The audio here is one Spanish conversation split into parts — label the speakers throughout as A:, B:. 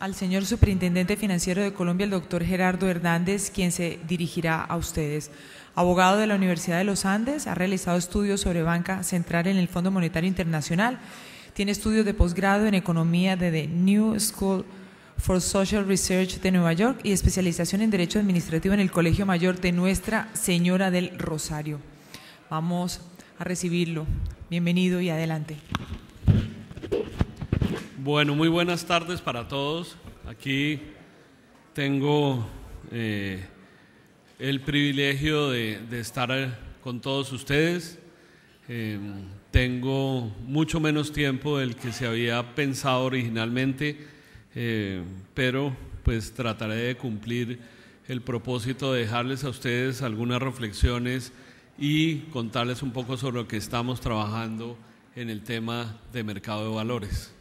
A: al señor superintendente financiero de Colombia, el doctor Gerardo Hernández, quien se dirigirá a ustedes. Abogado de la Universidad de los Andes, ha realizado estudios sobre banca central en el Fondo Monetario Internacional, tiene estudios de posgrado en economía de The New School for Social Research de Nueva York y especialización en Derecho Administrativo en el Colegio Mayor de Nuestra Señora del Rosario. Vamos a recibirlo. Bienvenido y adelante. Bueno, muy buenas tardes para todos. Aquí tengo eh, el privilegio de, estar eh, con todos ustedes. Em, tengo mucho menos tiempo del que se había pensado originalmente, eh, pero pues trataré de cumplir el propósito de dejarles a ustedes algunas reflexiones y contarles un poco sobre lo que estamos trabajando en el tema de mercado de valores.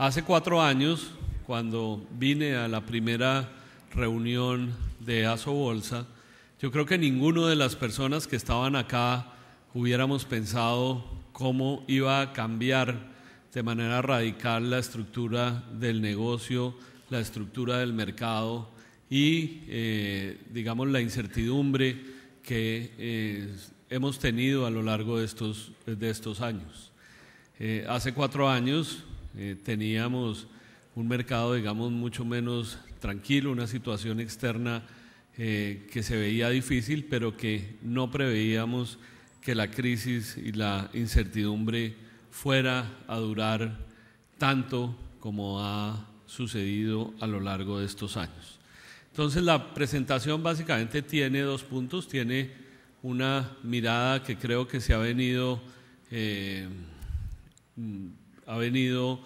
A: Hace cuatro años, cuando vine a la primera reunión de ASO Bolsa, yo creo que ninguno de las personas que estaban acá hubiéramos pensado cómo iba a cambiar de manera radical la estructura del negocio, la estructura del mercado y, eh, digamos, la incertidumbre que eh, hemos tenido a lo largo de estos, años. Eh, hace cuatro años eh, teníamos un mercado, digamos, mucho menos tranquilo, una situación externa eh, que se veía difícil, pero que no preveíamos que la crisis y la incertidumbre fuera a durar tanto como ha sucedido a lo largo de estos años. Entonces la presentación básicamente tiene dos puntos, tiene una mirada que creo que se ha venido eh, ha venido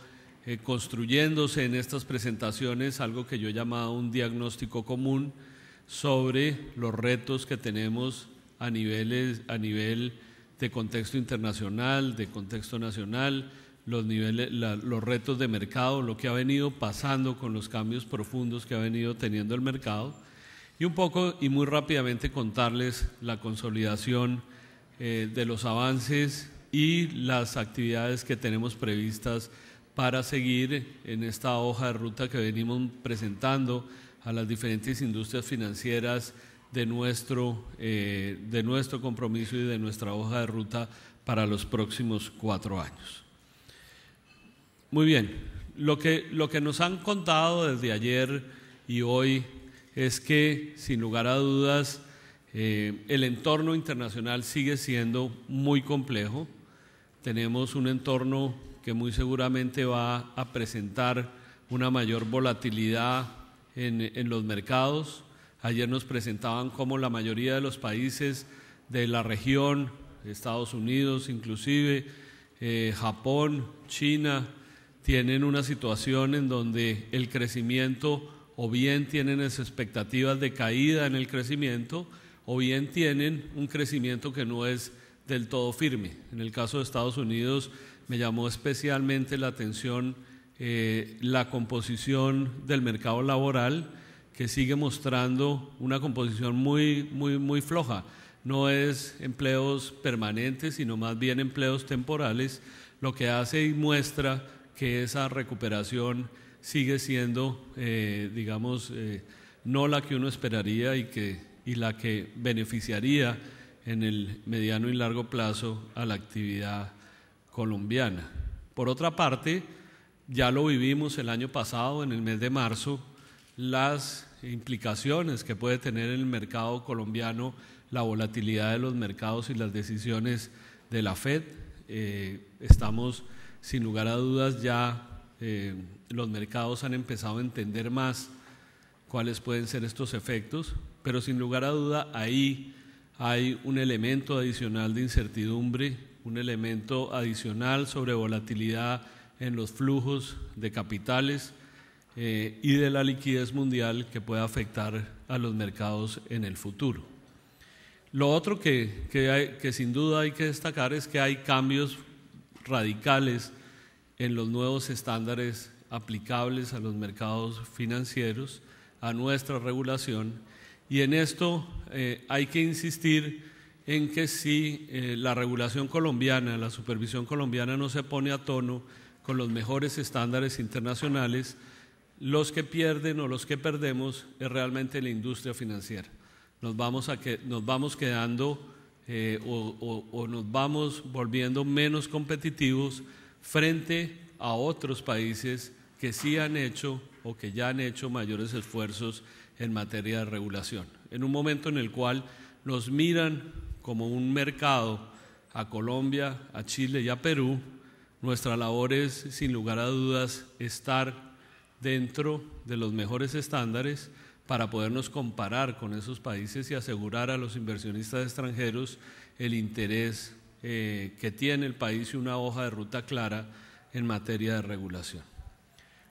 A: eh, construyéndose en estas presentaciones algo que yo he llamado un diagnóstico común sobre los retos que tenemos a, niveles, a nivel de contexto internacional, de contexto nacional, los, los retos de mercado, lo que ha venido pasando con los cambios profundos que ha venido teniendo el mercado y un poco y muy rápidamente contarles la consolidación eh, de los avances y las actividades que tenemos previstas para seguir en esta hoja de ruta que venimos presentando a las diferentes industrias financieras de nuestro, eh, de nuestro compromiso y de nuestra hoja de ruta para los próximos cuatro años. Muy bien, lo que, lo que nos han contado desde ayer y hoy es que, sin lugar a dudas, eh, el entorno internacional sigue siendo muy complejo tenemos un entorno que muy seguramente va a presentar una mayor volatilidad en, los mercados. Ayer nos presentaban cómo la mayoría de los países de la región, Estados Unidos inclusive, eh, Japón, China, tienen una situación en donde el crecimiento o bien tienen expectativas de caída en el crecimiento o bien tienen un crecimiento que no es del todo firme. En el caso de Estados Unidos me llamó especialmente la atención eh, la composición del mercado laboral que sigue mostrando una composición muy, muy, muy floja. No es empleos permanentes, sino más bien empleos temporales, lo que hace y muestra que esa recuperación sigue siendo, eh, digamos, eh, no la que uno esperaría y, y la que beneficiaría en el mediano y largo plazo a la actividad colombiana. Por otra parte, ya lo vivimos el año pasado, en el mes de marzo, las implicaciones que puede tener en el mercado colombiano la volatilidad de los mercados y las decisiones de la Fed. Eh, estamos, sin lugar a dudas, ya eh, los mercados han empezado a entender más cuáles pueden ser estos efectos, pero sin lugar a duda ahí hay un elemento adicional de incertidumbre, un elemento adicional sobre volatilidad en los flujos de capitales eh, y de la liquidez mundial que puede afectar a los mercados en el futuro. Lo otro que, que sin duda hay que destacar es que hay cambios radicales en los nuevos estándares aplicables a los mercados financieros, a nuestra regulación, y en esto eh, hay que insistir en que si eh, la regulación colombiana, la supervisión colombiana no se pone a tono con los mejores estándares internacionales, los que pierden o los que perdemos es realmente la industria financiera. Nos vamos, a que, nos vamos quedando eh, o nos vamos volviendo menos competitivos frente a otros países que sí han hecho o que ya han hecho mayores esfuerzos en materia de regulación. En un momento en el cual nos miran como un mercado a Colombia, a Chile y a Perú, nuestra labor es, sin lugar a dudas, estar dentro de los mejores estándares para podernos comparar con esos países y asegurar a los inversionistas extranjeros el interés eh, que tiene el país y una hoja de ruta clara en materia de regulación.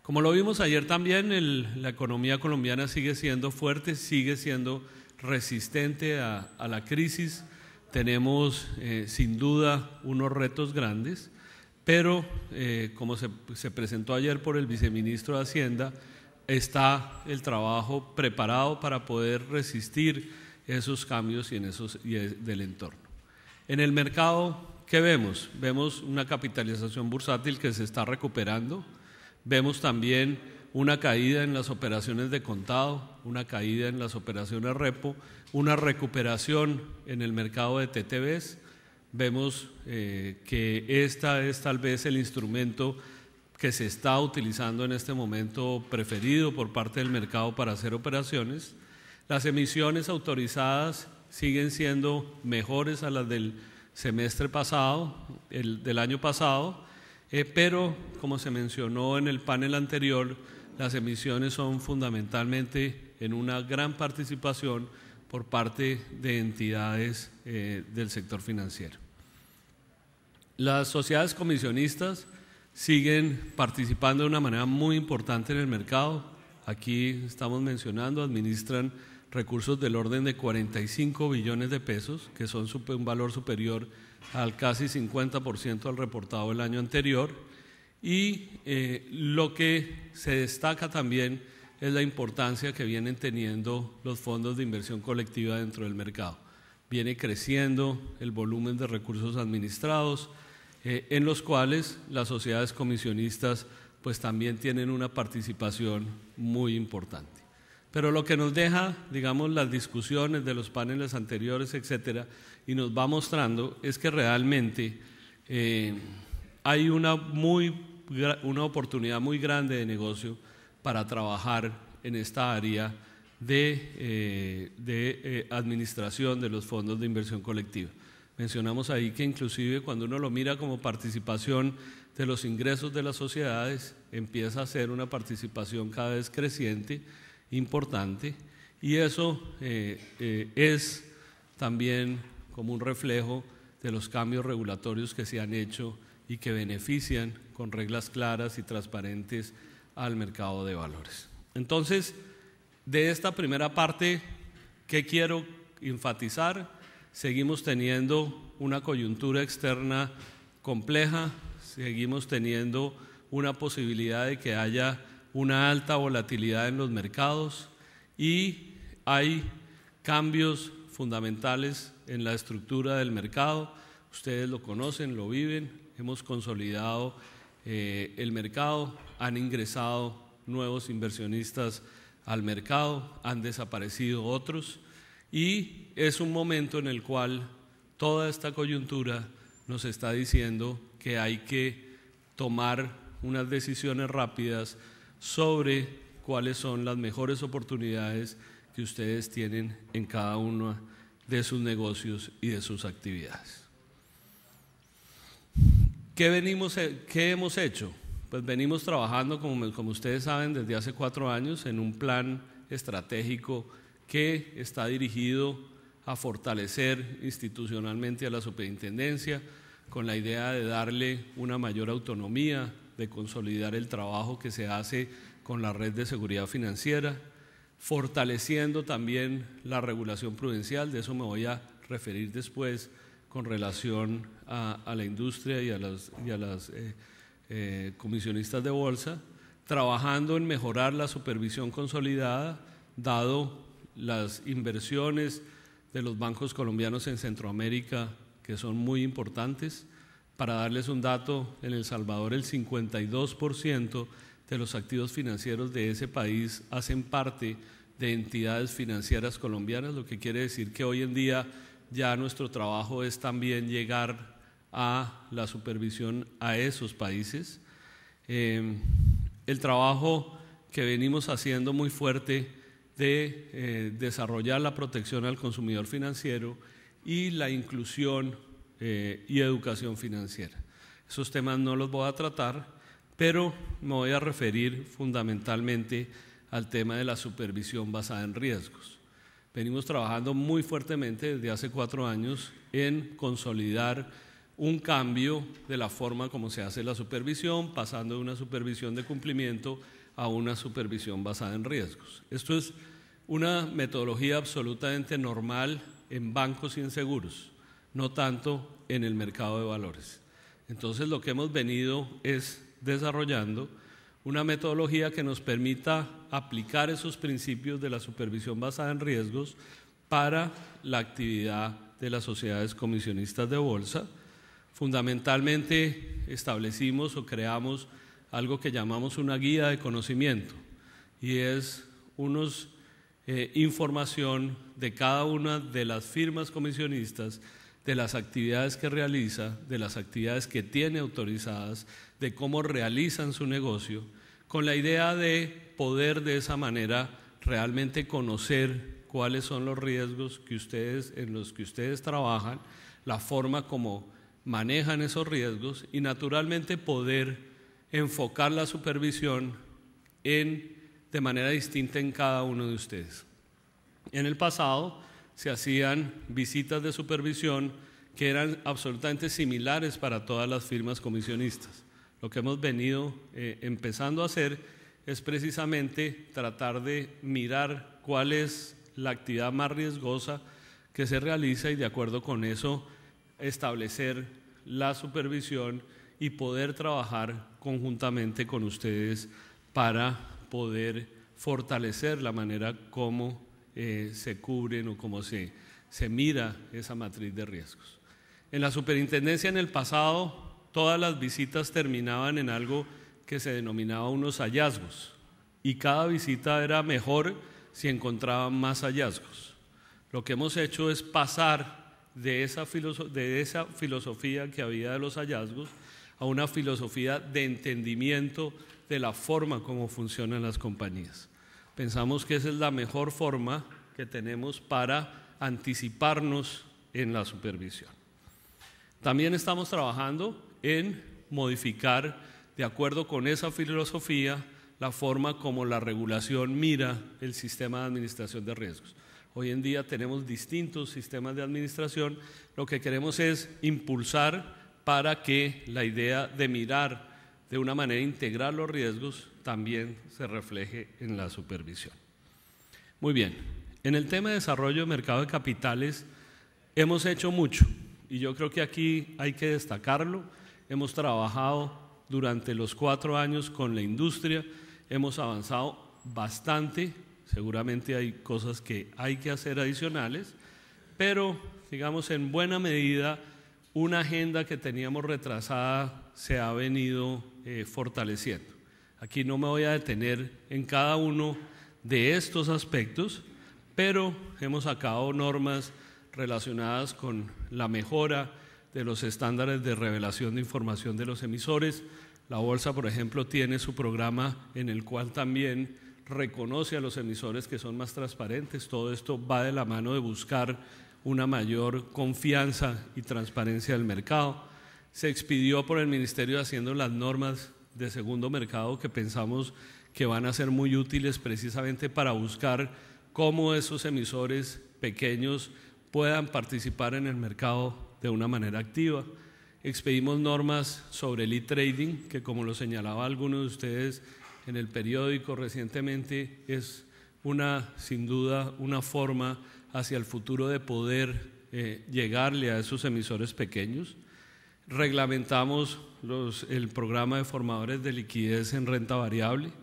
A: Como lo vimos ayer también, la economía colombiana sigue siendo fuerte, sigue siendo resistente a, la crisis. Tenemos eh, sin duda unos retos grandes, pero eh, como se, presentó ayer por el viceministro de Hacienda, está el trabajo preparado para poder resistir esos cambios y en e, del entorno. En el mercado, ¿qué vemos? Vemos una capitalización bursátil que se está recuperando Vemos también una caída en las operaciones de contado, una caída en las operaciones repo, una recuperación en el mercado de TTBs. Vemos eh, que esta es tal vez el instrumento que se está utilizando en este momento preferido por parte del mercado para hacer operaciones. Las emisiones autorizadas siguen siendo mejores a las del semestre pasado, del año pasado, eh, pero, como se mencionó en el panel anterior, las emisiones son fundamentalmente en una gran participación por parte de entidades eh, del sector financiero. Las sociedades comisionistas siguen participando de una manera muy importante en el mercado. Aquí estamos mencionando, administran recursos del orden de 45 billones de pesos, que son un valor superior al casi 50% al reportado del año anterior. Y eh, lo que se destaca también es la importancia que vienen teniendo los fondos de inversión colectiva dentro del mercado. Viene creciendo el volumen de recursos administrados, eh, en los cuales las sociedades comisionistas pues también tienen una participación muy importante. Pero lo que nos deja, digamos, las discusiones de los paneles anteriores, etcétera, y nos va mostrando es que realmente eh, hay una, muy, una oportunidad muy grande de negocio para trabajar en esta área de, eh, eh, administración de los fondos de inversión colectiva. Mencionamos ahí que inclusive cuando uno lo mira como participación de los ingresos de las sociedades, empieza a ser una participación cada vez creciente, importante, y eso es también como un reflejo de los cambios regulatorios que se han hecho y que benefician con reglas claras y transparentes al mercado de valores. Entonces, de esta primera parte, ¿qué quiero enfatizar? Seguimos teniendo una coyuntura externa compleja, seguimos teniendo una posibilidad de que haya una alta volatilidad en los mercados y hay cambios fundamentales en la estructura del mercado. Ustedes lo conocen, lo viven. Hemos consolidado eh, el mercado, han ingresado nuevos inversionistas al mercado, han desaparecido otros y es un momento en el cual toda esta coyuntura nos está diciendo que hay que tomar unas decisiones rápidas sobre cuáles son las mejores oportunidades que ustedes tienen en cada uno de sus negocios y de sus actividades. ¿Qué, venimos, eh, hemos hecho? Pues venimos trabajando, como, como ustedes saben, desde hace cuatro años en un plan estratégico que está dirigido a fortalecer institucionalmente a la superintendencia con la idea de darle una mayor autonomía, de consolidar el trabajo que se hace con la red de seguridad financiera, fortaleciendo también la regulación prudencial, de eso me voy a referir después con relación a, la industria y a las, eh, eh, comisionistas de bolsa, trabajando en mejorar la supervisión consolidada, dado las inversiones de los bancos colombianos en Centroamérica, que son muy importantes. Para darles un dato, en El Salvador el 52% de los activos financieros de ese país hacen parte de entidades financieras colombianas, lo que quiere decir que hoy en día ya nuestro trabajo es también llegar a la supervisión a esos países. Em, el trabajo que venimos haciendo muy fuerte de eh, desarrollar la protección al consumidor financiero y la inclusión eh, y educación financiera. Esos temas no los voy a tratar, pero me voy a referir fundamentalmente al tema de la supervisión basada en riesgos. Venimos trabajando muy fuertemente desde hace cuatro años en consolidar un cambio de la forma como se hace la supervisión, pasando de una supervisión de cumplimiento a una supervisión basada en riesgos. Esto es una metodología absolutamente normal en bancos y en seguros, no tanto en el mercado de valores. Entonces lo que hemos venido es desarrollando una metodología que nos permita aplicar esos principios de la supervisión basada en riesgos para la actividad de las sociedades comisionistas de bolsa. Fundamentalmente establecimos o creamos algo que llamamos una guía de conocimiento y es unos eh, información de cada una de las firmas comisionistas, de las actividades que realiza, de las actividades que tiene autorizadas, de cómo realizan su negocio, con la idea de poder de esa manera realmente conocer cuáles son los riesgos que ustedes, en los que ustedes trabajan, la forma como manejan esos riesgos y naturalmente poder enfocar la supervisión de manera distinta en cada uno de ustedes. En el pasado se hacían visitas de supervisión que eran absolutamente similares para todas las firmas comisionistas lo que hemos venido eh, empezando a hacer es precisamente tratar de mirar cuál es la actividad más riesgosa que se realiza y de acuerdo con eso establecer la supervisión y poder trabajar conjuntamente con ustedes para poder fortalecer la manera como eh, se cubren o cómo se mira esa matriz de riesgos. En la superintendencia en el pasado todas las visitas terminaban en algo que se denominaba unos hallazgos y cada visita era mejor si encontraban más hallazgos. Lo que hemos hecho es pasar de esa, de esa filosofía que había de los hallazgos a una filosofía de entendimiento de la forma como funcionan las compañías. Pensamos que esa es la mejor forma que tenemos para anticiparnos en la supervisión. También estamos trabajando en modificar, de acuerdo con esa filosofía, la forma como la regulación mira el sistema de administración de riesgos. Hoy en día tenemos distintos sistemas de administración. Lo que queremos es impulsar para que la idea de mirar de una manera integral los riesgos también se refleje en la supervisión. Muy bien, en el tema de desarrollo de mercado de capitales hemos hecho mucho y yo creo que aquí hay que destacarlo hemos trabajado durante los cuatro años con la industria, hemos avanzado bastante, seguramente hay cosas que hay que hacer adicionales, pero digamos en buena medida una agenda que teníamos retrasada se ha venido eh, fortaleciendo. Aquí no me voy a detener en cada uno de estos aspectos, pero hemos sacado normas relacionadas con la mejora de los estándares de revelación de información de los emisores. La Bolsa, por ejemplo, tiene su programa en el cual también reconoce a los emisores que son más transparentes. Todo esto va de la mano de buscar una mayor confianza y transparencia del mercado. Se expidió por el Ministerio haciendo las normas de segundo mercado que pensamos que van a ser muy útiles precisamente para buscar cómo esos emisores pequeños puedan participar en el mercado de una manera activa. Expedimos normas sobre el e-trading, que como lo señalaba alguno de ustedes en el periódico recientemente, es una, sin duda, una forma hacia el futuro de poder eh, llegarle a esos emisores pequeños. Reglamentamos el programa de formadores de liquidez en renta variable.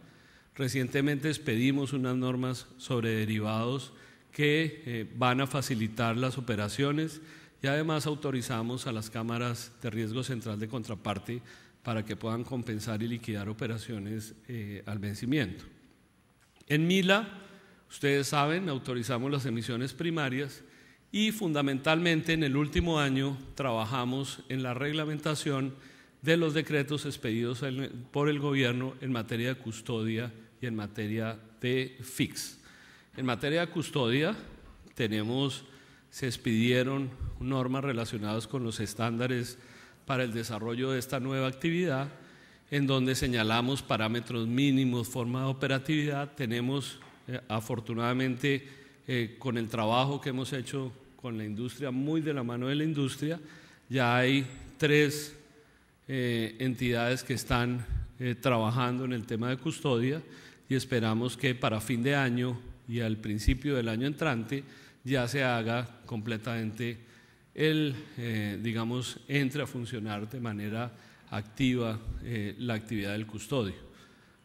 A: Recientemente expedimos unas normas sobre derivados que eh, van a facilitar las operaciones y además autorizamos a las cámaras de riesgo central de contraparte para que puedan compensar y liquidar operaciones eh, al vencimiento. En Mila, ustedes saben, autorizamos las emisiones primarias y fundamentalmente en el último año trabajamos en la reglamentación de los decretos expedidos por el gobierno en materia de custodia y en materia de FIX. En materia de custodia tenemos se expidieron normas relacionadas con los estándares para el desarrollo de esta nueva actividad, en donde señalamos parámetros mínimos, forma de operatividad. Tenemos, eh, afortunadamente, eh, con el trabajo que hemos hecho con la industria, muy de la mano de la industria, ya hay tres eh, entidades que están trabajando en el tema de custodia y esperamos que para fin de año y al principio del año entrante ya se haga completamente, el, eh, digamos, entre a funcionar de manera activa eh, la actividad del custodio.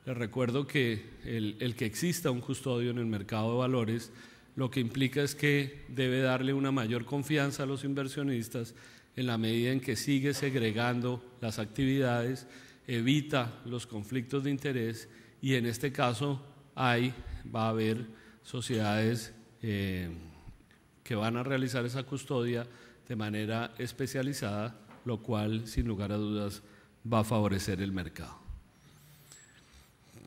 A: Les recuerdo que el, que exista un custodio en el mercado de valores lo que implica es que debe darle una mayor confianza a los inversionistas en la medida en que sigue segregando las actividades, evita los conflictos de interés y en este caso hay, va a haber sociedades eh, que van a realizar esa custodia de manera especializada, lo cual sin lugar a dudas va a favorecer el mercado.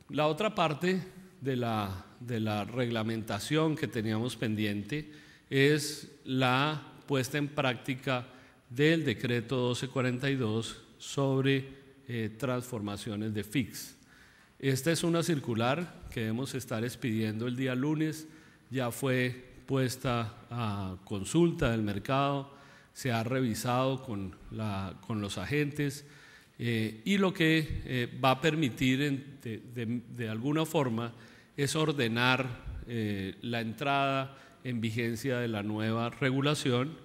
A: La otra parte de la, de la reglamentación que teníamos pendiente es la puesta en práctica del decreto 1242 sobre eh, transformaciones de FIX. Esta es una circular que debemos estar expidiendo el día lunes, ya fue puesta a consulta del mercado, se ha revisado con, los agentes eh, y lo que eh, va a permitir de, alguna forma es ordenar eh, la entrada en vigencia de la nueva regulación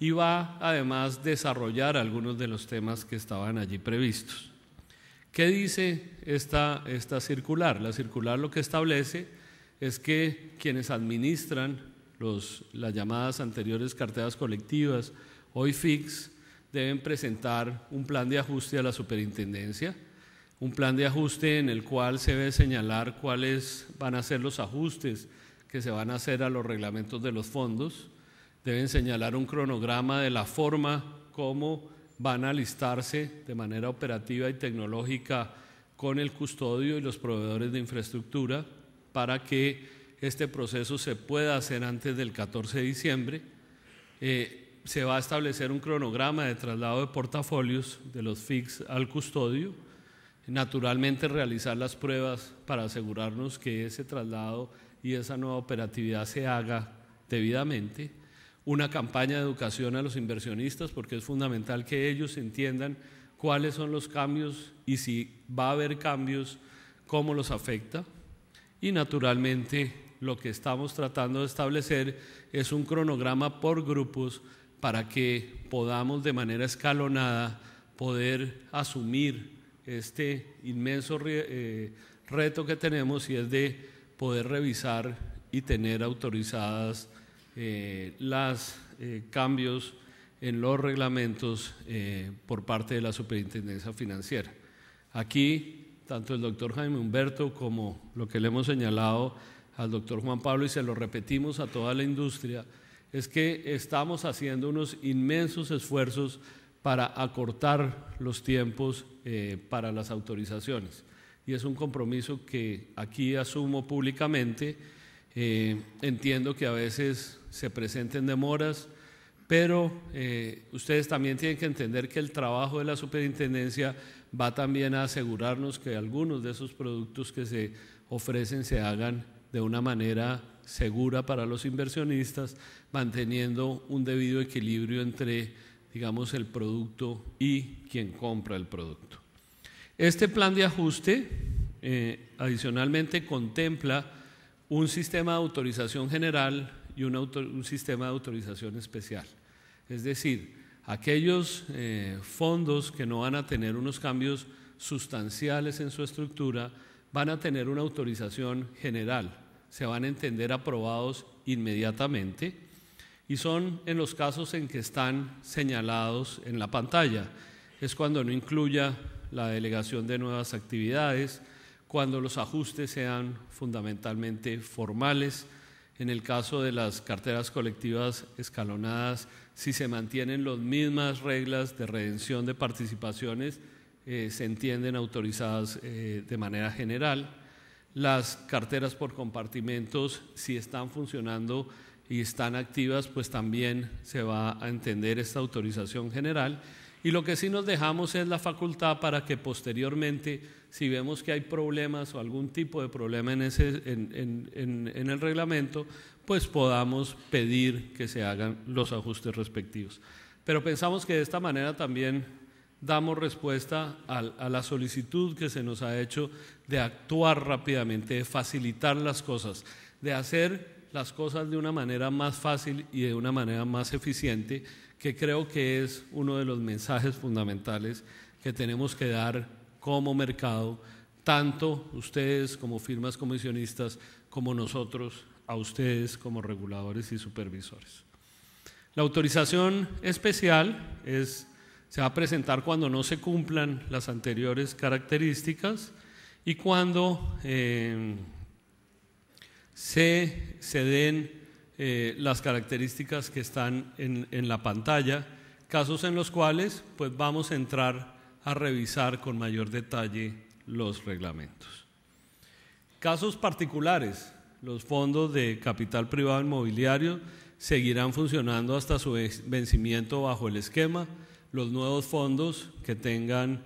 A: y va además desarrollar algunos de los temas que estaban allí previstos. ¿Qué dice esta, esta circular? La circular lo que establece es que quienes administran las llamadas anteriores carteras colectivas, hoy FIX, deben presentar un plan de ajuste a la superintendencia, un plan de ajuste en el cual se debe señalar cuáles van a ser los ajustes que se van a hacer a los reglamentos de los fondos, deben señalar un cronograma de la forma como van a listarse de manera operativa y tecnológica con el custodio y los proveedores de infraestructura para que este proceso se pueda hacer antes del 14 de diciembre. Eh, se va a establecer un cronograma de traslado de portafolios de los FIX al custodio. Naturalmente realizar las pruebas para asegurarnos que ese traslado y esa nueva operatividad se haga debidamente. Una campaña de educación a los inversionistas porque es fundamental que ellos entiendan cuáles son los cambios y si va a haber cambios, cómo los afecta. Y naturalmente lo que estamos tratando de establecer es un cronograma por grupos para que podamos de manera escalonada poder asumir este inmenso eh, reto que tenemos y es de poder revisar y tener autorizadas eh, los eh, cambios en los reglamentos por parte de la Superintendencia Financiera. Aquí, tanto el doctor Jaime Humberto como lo que le hemos señalado al doctor Juan Pablo y se lo repetimos a toda la industria, es que estamos haciendo unos inmensos esfuerzos para acortar los tiempos eh, para las autorizaciones. Y es un compromiso que aquí asumo públicamente. Eh, entiendo que a veces se presenten demoras, pero eh, ustedes también tienen que entender que el trabajo de la superintendencia va también a asegurarnos que algunos de esos productos que se ofrecen se hagan de una manera segura para los inversionistas, manteniendo un debido equilibrio entre, digamos, el producto y quien compra el producto. Este plan de ajuste eh, adicionalmente contempla un sistema de autorización general y un, sistema de autorización especial. Es decir, aquellos eh, fondos que no van a tener unos cambios sustanciales en su estructura, van a tener una autorización general, se van a entender aprobados inmediatamente y son en los casos en que están señalados en la pantalla. Es cuando no incluya la delegación de nuevas actividades, cuando los ajustes sean fundamentalmente formales. En el caso de las carteras colectivas escalonadas, si se mantienen las mismas reglas de redención de participaciones, eh, se entienden autorizadas eh, de manera general. Las carteras por compartimentos, si están funcionando y están activas, pues también se va a entender esta autorización general. Y lo que sí nos dejamos es la facultad para que posteriormente, si vemos que hay problemas o algún tipo de problema en, ese, en, en, en el reglamento, pues podamos pedir que se hagan los ajustes respectivos. Pero pensamos que de esta manera también damos respuesta a, la solicitud que se nos ha hecho de actuar rápidamente, de facilitar las cosas, de hacer las cosas de una manera más fácil y de una manera más eficiente, que creo que es uno de los mensajes fundamentales que tenemos que dar como mercado, tanto ustedes como firmas comisionistas, como nosotros, a ustedes como reguladores y supervisores. La autorización especial es se va a presentar cuando no se cumplan las anteriores características y cuando eh, se, se, den eh, las características que están en, en, la pantalla, casos en los cuales pues vamos a entrar a revisar con mayor detalle los reglamentos. Casos particulares, los fondos de capital privado inmobiliario seguirán funcionando hasta su vencimiento bajo el esquema los nuevos fondos que tengan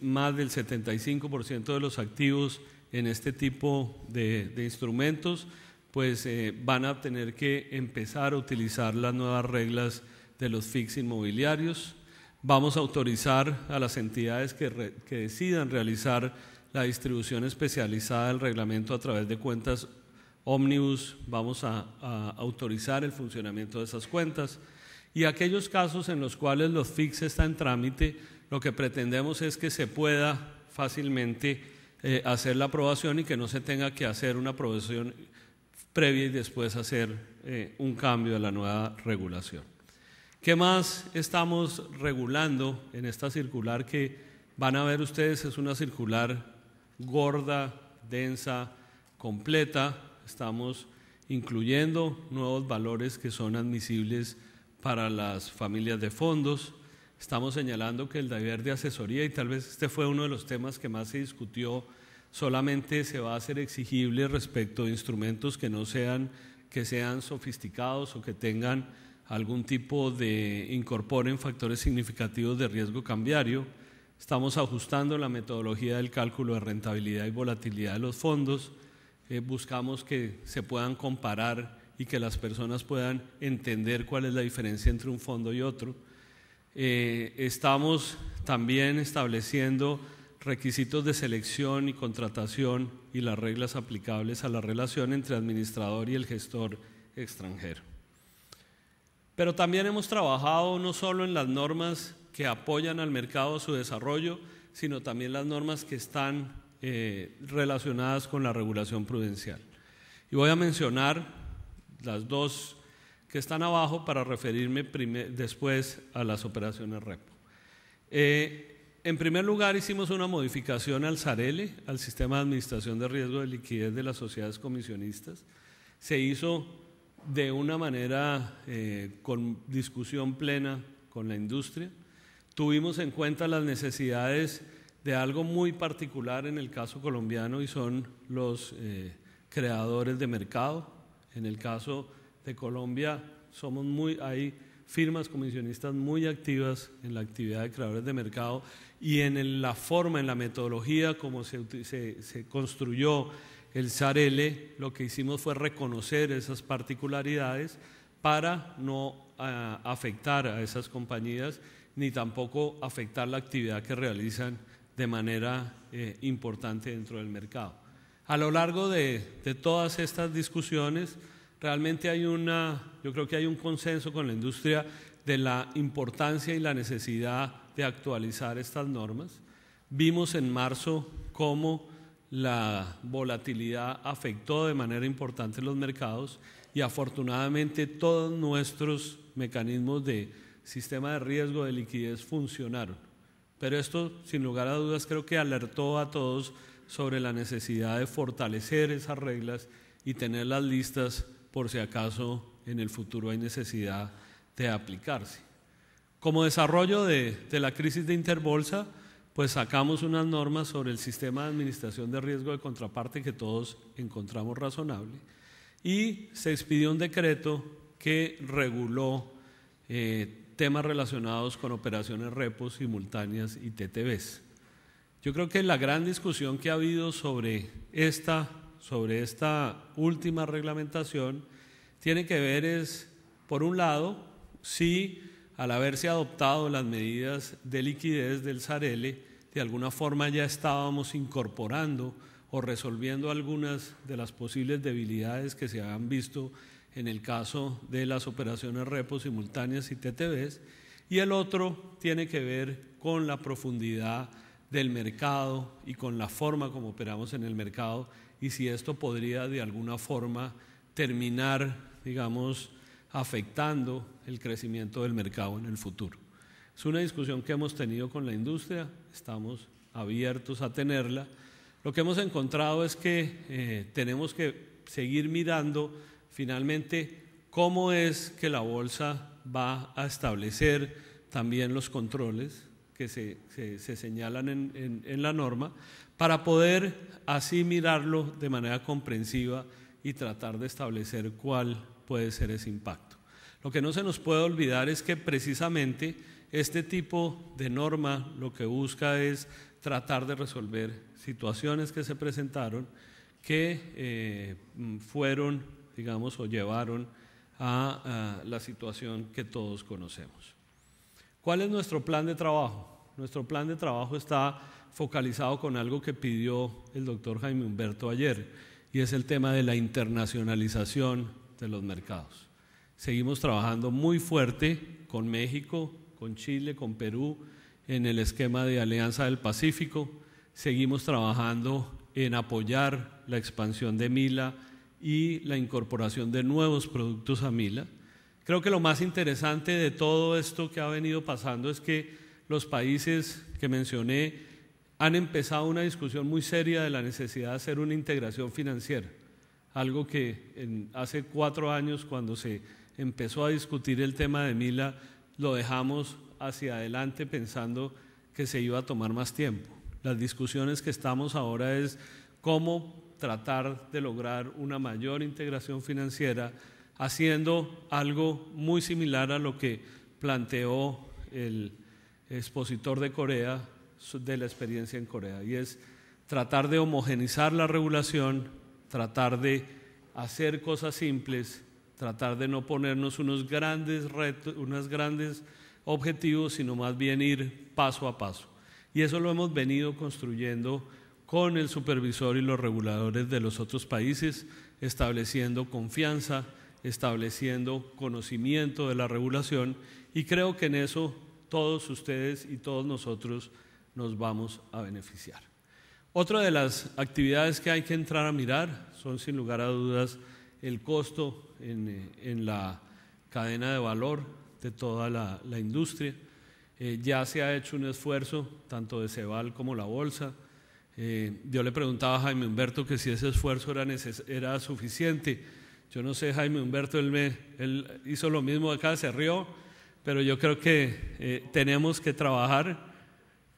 A: más del 75% de los activos en este tipo de, instrumentos, pues eh, van a tener que empezar a utilizar las nuevas reglas de los fix inmobiliarios. Vamos a autorizar a las entidades que, decidan realizar la distribución especializada del reglamento a través de cuentas ómnibus, vamos a autorizar el funcionamiento de esas cuentas. Y aquellos casos en los cuales los FIX está en trámite, lo que pretendemos es que se pueda fácilmente eh, hacer la aprobación y que no se tenga que hacer una aprobación previa y después hacer eh, un cambio de la nueva regulación. ¿Qué más estamos regulando en esta circular que van a ver ustedes? Es una circular gorda, densa, completa. Estamos incluyendo nuevos valores que son admisibles para las familias de fondos. Estamos señalando que el deber de asesoría, y tal vez este fue uno de los temas que más se discutió, solamente se va a hacer exigible respecto a instrumentos que no sean, que sean sofisticados o que tengan algún tipo de, incorporen factores significativos de riesgo cambiario. Estamos ajustando la metodología del cálculo de rentabilidad y volatilidad de los fondos. Eh, buscamos que se puedan comparar y que las personas puedan entender cuál es la diferencia entre un fondo y otro. Eh, estamos también estableciendo requisitos de selección y contratación y las reglas aplicables a la relación entre administrador y el gestor extranjero. Pero también hemos trabajado no solo en las normas que apoyan al mercado su desarrollo, sino también las normas que están eh, relacionadas con la regulación prudencial. Y voy a mencionar las dos que están abajo para referirme después a las operaciones REPO. Eh, en primer lugar, hicimos una modificación al SARELE, al Sistema de Administración de Riesgo de Liquidez de las Sociedades Comisionistas. Se hizo de una manera eh, con discusión plena con la industria. Tuvimos en cuenta las necesidades de algo muy particular en el caso colombiano y son los eh, creadores de mercado, en el caso de Colombia, somos muy, hay firmas comisionistas muy activas en la actividad de creadores de mercado y en la forma, en la metodología como se, construyó el SARELE, lo que hicimos fue reconocer esas particularidades para no afectar a esas compañías ni tampoco afectar la actividad que realizan de manera eh, importante dentro del mercado. A lo largo de, todas estas discusiones, realmente hay una, yo creo que hay un consenso con la industria de la importancia y la necesidad de actualizar estas normas. Vimos en marzo cómo la volatilidad afectó de manera importante los mercados y afortunadamente todos nuestros mecanismos de sistema de riesgo de liquidez funcionaron. Pero esto, sin lugar a dudas, creo que alertó a todos sobre la necesidad de fortalecer esas reglas y tenerlas listas por si acaso en el futuro hay necesidad de aplicarse. Como desarrollo de, la crisis de Interbolsa, pues sacamos unas normas sobre el sistema de administración de riesgo de contraparte que todos encontramos razonable y se expidió un decreto que reguló eh, temas relacionados con operaciones repos simultáneas y TTBs. Yo creo que la gran discusión que ha habido sobre esta, sobre esta última reglamentación tiene que ver es, por un lado, si al haberse adoptado las medidas de liquidez del Sarele, de alguna forma ya estábamos incorporando o resolviendo algunas de las posibles debilidades que se han visto en el caso de las operaciones repos simultáneas y TTBs, y el otro tiene que ver con la profundidad del mercado y con la forma como operamos en el mercado y si esto podría de alguna forma terminar, digamos, afectando el crecimiento del mercado en el futuro. Es una discusión que hemos tenido con la industria, estamos abiertos a tenerla. Lo que hemos encontrado es que eh, tenemos que seguir mirando finalmente cómo es que la bolsa va a establecer también los controles, que se, se, señalan en, en, la norma, para poder así mirarlo de manera comprensiva y tratar de establecer cuál puede ser ese impacto. Lo que no se nos puede olvidar es que precisamente este tipo de norma lo que busca es tratar de resolver situaciones que se presentaron que eh, fueron, digamos, o llevaron a la situación que todos conocemos. ¿Cuál es nuestro plan de trabajo? Nuestro plan de trabajo está focalizado con algo que pidió el doctor Jaime Humberto ayer, y es el tema de la internacionalización de los mercados. Seguimos trabajando muy fuerte con México, con Chile, con Perú, en el esquema de Alianza del Pacífico. Seguimos trabajando en apoyar la expansión de Mila y la incorporación de nuevos productos a Mila. Creo que lo más interesante de todo esto que ha venido pasando es que los países que mencioné han empezado una discusión muy seria de la necesidad de hacer una integración financiera, algo que hace cuatro años cuando se empezó a discutir el tema de Mila lo dejamos hacia adelante pensando que se iba a tomar más tiempo. Las discusiones que estamos ahora es cómo tratar de lograr una mayor integración financiera haciendo algo muy similar a lo que planteó el expositor de Corea de la experiencia en Corea, y es tratar de homogenizar la regulación, tratar de hacer cosas simples, tratar de no ponernos unos grandes unos grandes objetivos, sino más bien ir paso a paso. Y eso lo hemos venido construyendo con el supervisor y los reguladores de los otros países, estableciendo confianza, estableciendo conocimiento de la regulación y creo que en eso todos ustedes y todos nosotros nos vamos a beneficiar. Otra de las actividades que hay que entrar a mirar son sin lugar a dudas el costo en, la cadena de valor de toda la, industria. Eh, ya se ha hecho un esfuerzo, tanto de Ceval como la Bolsa. Eh, yo le preguntaba a Jaime Humberto que si ese esfuerzo era, era suficiente. Yo no sé, Jaime Humberto, él, hizo lo mismo acá, se rió, pero yo creo que eh, tenemos que trabajar,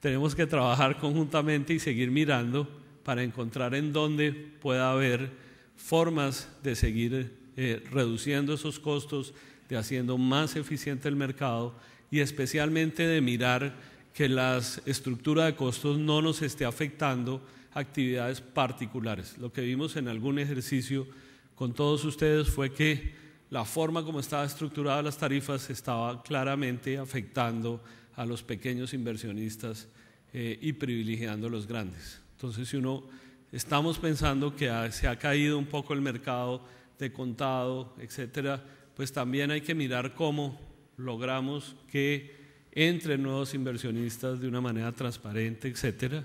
A: tenemos que trabajar conjuntamente y seguir mirando para encontrar en dónde pueda haber formas de seguir eh, reduciendo esos costos, de haciendo más eficiente el mercado y especialmente de mirar que la estructura de costos no nos esté afectando actividades particulares. Lo que vimos en algún ejercicio con todos ustedes fue que la forma como estaban estructuradas las tarifas estaba claramente afectando a los pequeños inversionistas eh, y privilegiando a los grandes. Entonces, si uno estamos pensando que se ha caído un poco el mercado de contado, etcétera, pues también hay que mirar cómo logramos que entren nuevos inversionistas de una manera transparente, etcétera.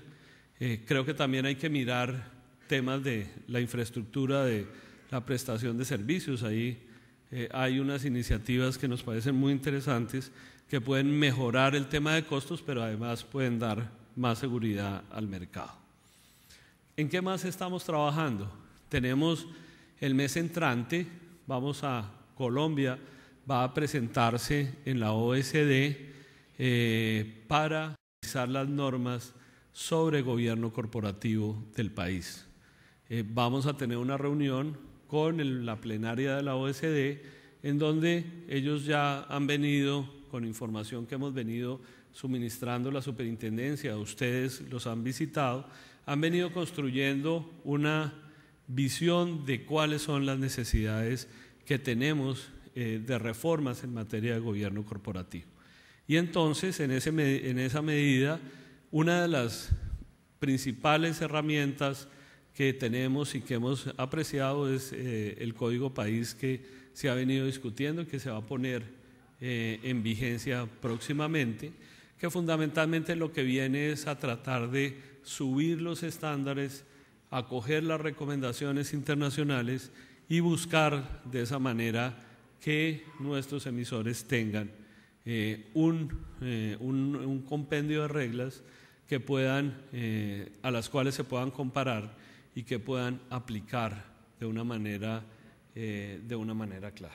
A: Eh, creo que también hay que mirar temas de la infraestructura de la prestación de servicios. Ahí eh, hay unas iniciativas que nos parecen muy interesantes que pueden mejorar el tema de costos, pero además pueden dar más seguridad al mercado. ¿En qué más estamos trabajando? Tenemos el mes entrante, vamos a Colombia, va a presentarse en la OSD eh, para realizar las normas sobre gobierno corporativo del país. Eh, vamos a tener una reunión con la plenaria de la OSD, en donde ellos ya han venido con información que hemos venido suministrando la superintendencia, ustedes los han visitado, han venido construyendo una visión de cuáles son las necesidades que tenemos eh, de reformas en materia de gobierno corporativo. Y entonces, en, ese, en esa medida, una de las principales herramientas que tenemos y que hemos apreciado es eh, el Código País que se ha venido discutiendo y que se va a poner eh, en vigencia próximamente, que fundamentalmente lo que viene es a tratar de subir los estándares, acoger las recomendaciones internacionales y buscar de esa manera que nuestros emisores tengan eh, un, compendio de reglas a las cuales se puedan comparar y que puedan aplicar de una manera, eh, de una manera clara.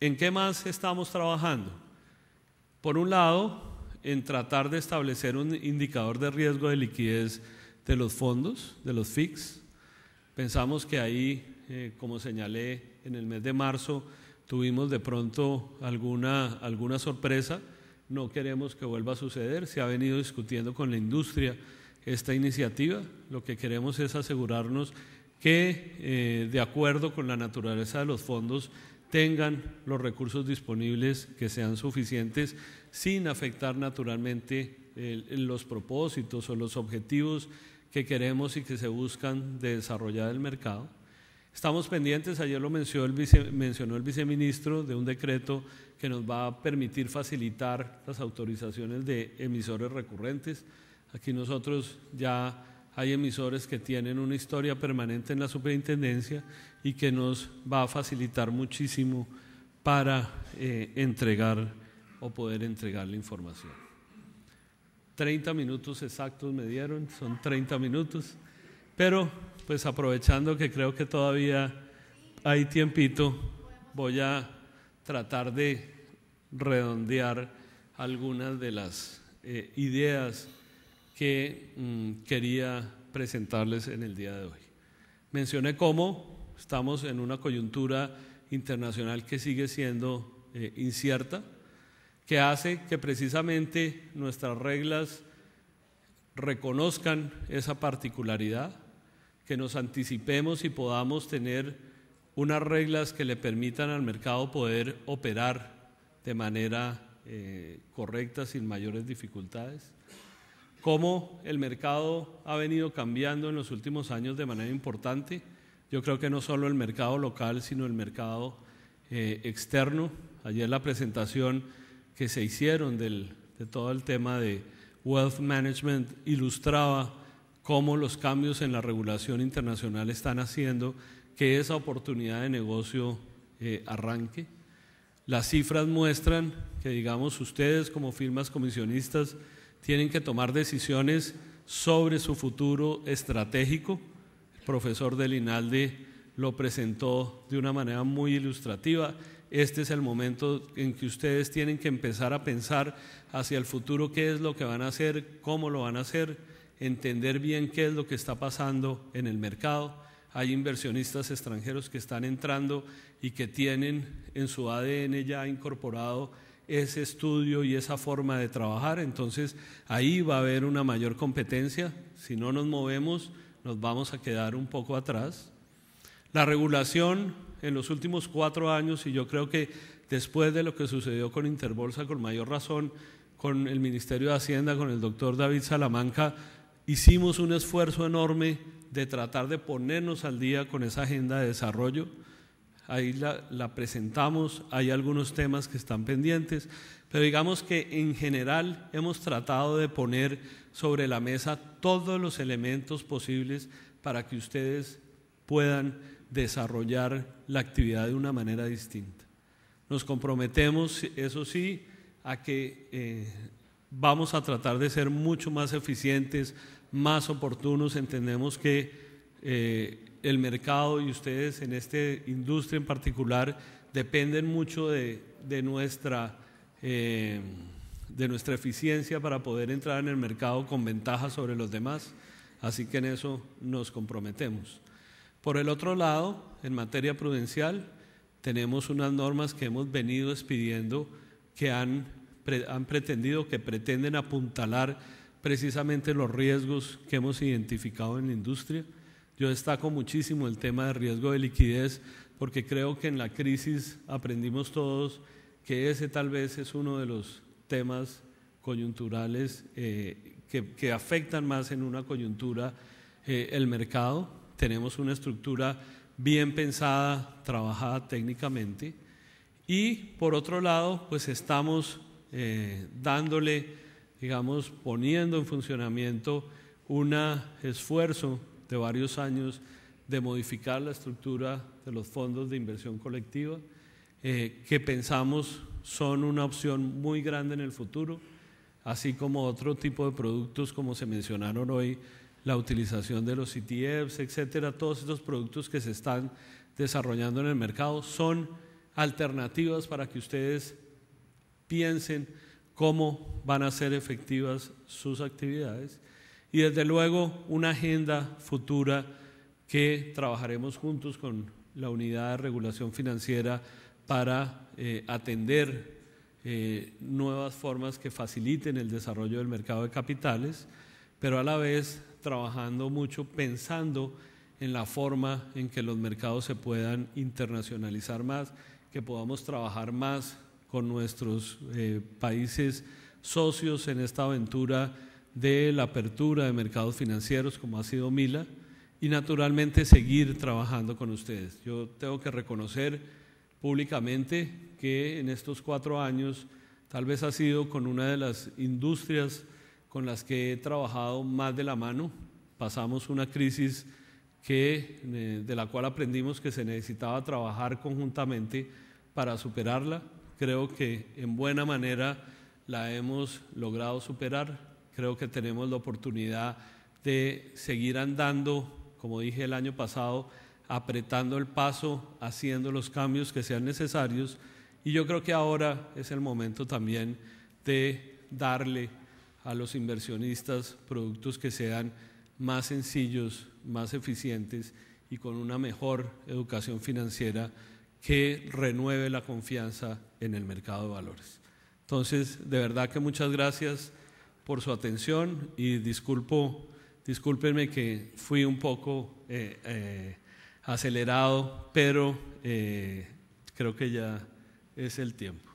A: ¿En qué más estamos trabajando? Por un lado, en tratar de establecer un indicador de riesgo de liquidez de los fondos, de los FIX. Pensamos que ahí, eh, como señalé en el mes de marzo, tuvimos de pronto alguna, alguna sorpresa. No queremos que vuelva a suceder. Se ha venido discutiendo con la industria esta iniciativa. Lo que queremos es asegurarnos que, eh, de acuerdo con la naturaleza de los fondos, tengan los recursos disponibles que sean suficientes sin afectar naturalmente los propósitos o los objetivos que queremos y que se buscan de desarrollar el mercado. Estamos pendientes, ayer lo mencionó el viceministro, de un decreto que nos va a permitir facilitar las autorizaciones de emisores recurrentes. Aquí nosotros ya hay emisores que tienen una historia permanente en la superintendencia y que nos va a facilitar muchísimo para eh, entregar o poder entregar la información. 30 minutos exactos me dieron, son 30 minutos, pero pues aprovechando que creo que todavía hay tiempito, voy a tratar de redondear algunas de las eh, ideas que mm, quería presentarles en el día de hoy. Mencioné cómo estamos en una coyuntura internacional que sigue siendo eh, incierta, que hace que precisamente nuestras reglas reconozcan esa particularidad, que nos anticipemos y podamos tener unas reglas que le permitan al mercado poder operar de manera eh, correcta sin mayores dificultades cómo el mercado ha venido cambiando en los últimos años de manera importante. Yo creo que no solo el mercado local, sino el mercado eh, externo. Ayer la presentación que se hicieron del, de todo el tema de wealth management ilustraba cómo los cambios en la regulación internacional están haciendo que esa oportunidad de negocio eh, arranque. Las cifras muestran que, digamos, ustedes como firmas comisionistas tienen que tomar decisiones sobre su futuro estratégico. El profesor del INALDE lo presentó de una manera muy ilustrativa. Este es el momento en que ustedes tienen que empezar a pensar hacia el futuro qué es lo que van a hacer, cómo lo van a hacer, entender bien qué es lo que está pasando en el mercado. Hay inversionistas extranjeros que están entrando y que tienen en su ADN ya incorporado ese estudio y esa forma de trabajar, entonces ahí va a haber una mayor competencia. Si no nos movemos, nos vamos a quedar un poco atrás. La regulación en los últimos cuatro años, y yo creo que después de lo que sucedió con Interbolsa, con mayor razón, con el Ministerio de Hacienda, con el doctor David Salamanca, hicimos un esfuerzo enorme de tratar de ponernos al día con esa agenda de desarrollo ahí la, presentamos, hay algunos temas que están pendientes, pero digamos que en general hemos tratado de poner sobre la mesa todos los elementos posibles para que ustedes puedan desarrollar la actividad de una manera distinta. Nos comprometemos, eso sí, a que eh, vamos a tratar de ser mucho más eficientes, más oportunos. Entendemos que eh, el mercado y ustedes en esta industria en particular dependen mucho de, nuestra, eh, de nuestra eficiencia para poder entrar en el mercado con ventaja sobre los demás. Así que en eso nos comprometemos. Por el otro lado, en materia prudencial, tenemos unas normas que hemos venido expidiendo que han, han pretendido, que pretenden apuntalar precisamente los riesgos que hemos identificado en la industria yo destaco muchísimo el tema de riesgo de liquidez porque creo que en la crisis aprendimos todos que ese tal vez es uno de los temas coyunturales eh, que, que, afectan más en una coyuntura eh, el mercado. Tenemos una estructura bien pensada, trabajada técnicamente. Y por otro lado, pues estamos eh, dándole, digamos, poniendo en funcionamiento un esfuerzo varios años de modificar la estructura de los fondos de inversión colectiva, eh, que pensamos son una opción muy grande en el futuro, así como otro tipo de productos como se mencionaron hoy, la utilización de los ETFs, etcétera, todos estos productos que se están desarrollando en el mercado son alternativas para que ustedes piensen cómo van a ser efectivas sus actividades y desde luego una agenda futura que trabajaremos juntos con la unidad de regulación financiera para eh, atender eh, nuevas formas que faciliten el desarrollo del mercado de capitales, pero a la vez trabajando mucho pensando en la forma en que los mercados se puedan internacionalizar más, que podamos trabajar más con nuestros eh, países socios en esta aventura de la apertura de mercados financieros, como ha sido Mila, y naturalmente seguir trabajando con ustedes. Yo tengo que reconocer públicamente que en estos cuatro años tal vez ha sido con una de las industrias con las que he trabajado más de la mano. Pasamos una crisis que, eh, de la cual aprendimos que se necesitaba trabajar conjuntamente para superarla. Creo que en buena manera la hemos logrado superar creo que tenemos la oportunidad de seguir andando, como dije el año pasado, apretando el paso, haciendo los cambios que sean necesarios. Y yo creo que ahora es el momento también de darle a los inversionistas productos que sean más sencillos, más eficientes y con una mejor educación financiera que renueve la confianza en el mercado de valores. Entonces, de verdad que muchas gracias por su atención y disculpo, discúlpenme que fui un poco eh, eh, acelerado, pero eh, creo que ya es el tiempo.